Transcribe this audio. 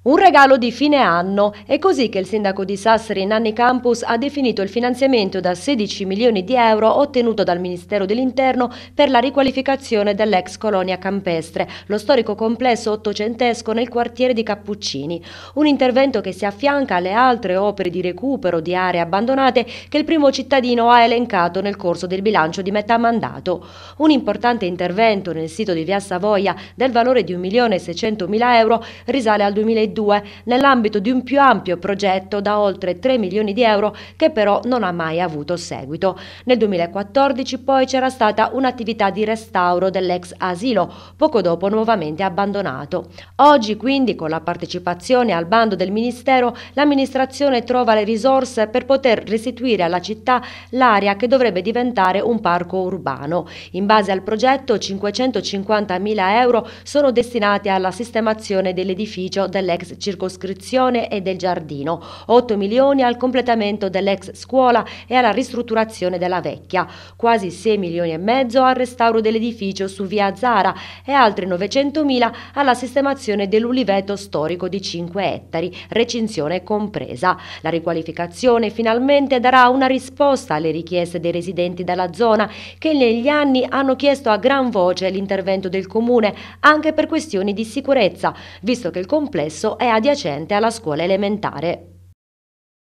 Un regalo di fine anno. È così che il sindaco di Sassari, Nanni Campus, ha definito il finanziamento da 16 milioni di euro ottenuto dal Ministero dell'Interno per la riqualificazione dell'ex colonia campestre, lo storico complesso ottocentesco nel quartiere di Cappuccini. Un intervento che si affianca alle altre opere di recupero di aree abbandonate che il primo cittadino ha elencato nel corso del bilancio di metà mandato. Un importante intervento nel sito di Via Savoia del valore di 1.600.000 euro risale al 2010 2002 nell'ambito di un più ampio progetto da oltre 3 milioni di euro che però non ha mai avuto seguito. Nel 2014 poi c'era stata un'attività di restauro dell'ex asilo, poco dopo nuovamente abbandonato. Oggi quindi con la partecipazione al bando del Ministero l'amministrazione trova le risorse per poter restituire alla città l'area che dovrebbe diventare un parco urbano. In base al progetto 550 mila euro sono destinati alla sistemazione dell'edificio dell'ex dell'ex circoscrizione e del giardino, 8 milioni al completamento dell'ex scuola e alla ristrutturazione della vecchia, quasi 6 milioni e mezzo al restauro dell'edificio su via Zara e altri 900 mila alla sistemazione dell'uliveto storico di 5 ettari, recinzione compresa. La riqualificazione finalmente darà una risposta alle richieste dei residenti della zona che negli anni hanno chiesto a gran voce l'intervento del comune anche per questioni di sicurezza, visto che il complesso è adiacente alla scuola elementare